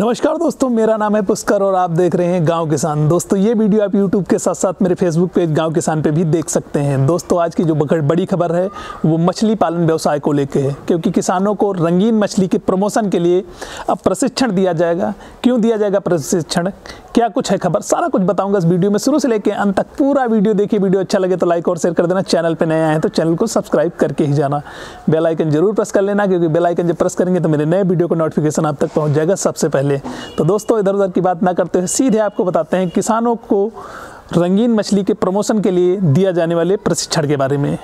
नमस्कार दोस्तों मेरा नाम है पुष्कर और आप देख रहे हैं गांव किसान दोस्तों ये वीडियो आप यूट्यूब के साथ साथ मेरे फेसबुक पेज गांव किसान पे भी देख सकते हैं दोस्तों आज की जो बड़ी खबर है वो मछली पालन व्यवसाय को लेकर है क्योंकि किसानों को रंगीन मछली के प्रमोशन के लिए अब प्रशिक्षण दिया जाएगा क्यों दिया जाएगा प्रशिक्षण क्या कुछ है खबर सारा कुछ बताऊंगा इस वीडियो में शुरू से लेकर अंत तक पूरा वीडियो देखिए वीडियो अच्छा लगे तो लाइक और शेयर कर देना चैनल पर नया है तो चैनल को सब्सक्राइब करके ही जाना बेलाइकन जरूर प्रेस कर लेना क्योंकि बेलाइकन जब प्रेस करेंगे तो मेरे नए वीडियो का नोटिफिकेशन आप तक पहुँच जाएगा सबसे पहले पहले तो दोस्तों इधर उधर की बात ना करते हुए सीधे आपको बताते हैं किसानों को रंगीन मछली के प्रमोशन के लिए दिया जाने वाले प्रशिक्षण के बारे में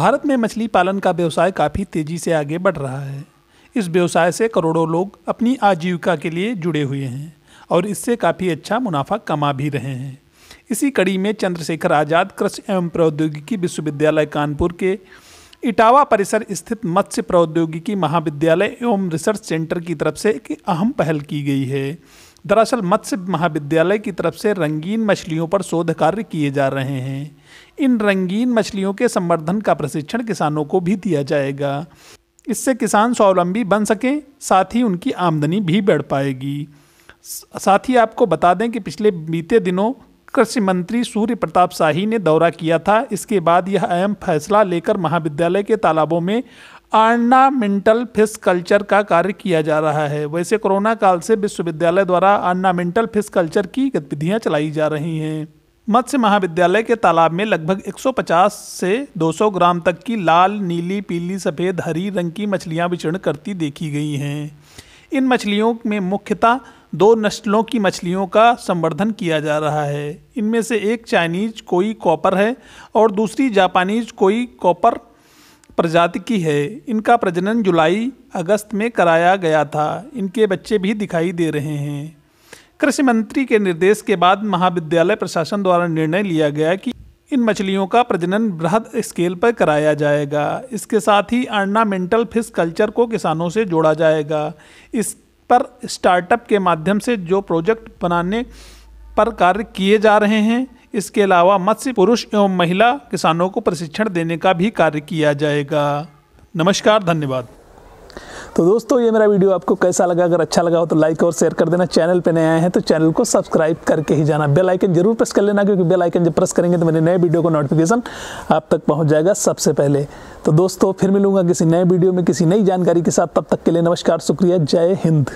भारत में मछली पालन का व्यवसाय काफ़ी तेज़ी से आगे बढ़ रहा है इस व्यवसाय से करोड़ों लोग अपनी आजीविका के लिए जुड़े हुए हैं और इससे काफ़ी अच्छा मुनाफा कमा भी रहे हैं इसी कड़ी में चंद्रशेखर आज़ाद कृषि एवं प्रौद्योगिकी विश्वविद्यालय कानपुर के इटावा परिसर स्थित मत्स्य प्रौद्योगिकी महाविद्यालय एवं रिसर्च सेंटर की तरफ से एक अहम पहल की गई है दरअसल मत्स्य महाविद्यालय की तरफ से रंगीन मछलियों पर शोध कार्य किए जा रहे हैं इन रंगीन मछलियों के संवर्धन का प्रशिक्षण किसानों को भी दिया जाएगा इससे किसान स्वावलंबी बन सकें साथ ही उनकी आमदनी भी बढ़ पाएगी साथ ही आपको बता दें कि पिछले बीते दिनों कृषि मंत्री सूर्य प्रताप शाही ने दौरा किया था इसके बाद यह अहम फैसला लेकर महाविद्यालय के तालाबों में आर्नामेंटल फिश कल्चर का कार्य किया जा रहा है वैसे कोरोना काल से विश्वविद्यालय द्वारा आर्नामेंटल फिश कल्चर की गतिविधियां चलाई जा रही हैं मत्स्य महाविद्यालय के तालाब में लगभग 150 से 200 ग्राम तक की लाल नीली पीली सफ़ेद हरी रंग की मछलियां विचरण करती देखी गई हैं इन मछलियों में मुख्यतः दो नस्लों की मछलियों का संवर्धन किया जा रहा है इनमें से एक चाइनीज कोई कॉपर है और दूसरी जापानीज कोई कॉपर प्रजाति की है इनका प्रजनन जुलाई अगस्त में कराया गया था इनके बच्चे भी दिखाई दे रहे हैं कृषि मंत्री के निर्देश के बाद महाविद्यालय प्रशासन द्वारा निर्णय लिया गया कि इन मछलियों का प्रजनन बृहद स्केल पर कराया जाएगा इसके साथ ही अर्नामेंटल फिश कल्चर को किसानों से जोड़ा जाएगा इस पर स्टार्टअप के माध्यम से जो प्रोजेक्ट बनाने पर कार्य किए जा रहे हैं इसके अलावा मत्स्य पुरुष एवं महिला किसानों को प्रशिक्षण देने का भी कार्य किया जाएगा नमस्कार धन्यवाद तो दोस्तों ये मेरा वीडियो आपको कैसा लगा अगर अच्छा लगा हो तो लाइक और शेयर कर देना चैनल पर नए आए हैं तो चैनल को सब्सक्राइब करके ही जाना बेल आइकन जरूर प्रेस कर लेना क्योंकि बेल आइकन जब प्रेस करेंगे तो मेरे नए वीडियो का नोटिफिकेशन आप तक पहुँच जाएगा सबसे पहले तो दोस्तों फिर मिलूंगा किसी नए वीडियो में किसी नई जानकारी के साथ तब तक के लिए नमस्कार शुक्रिया जय हिंद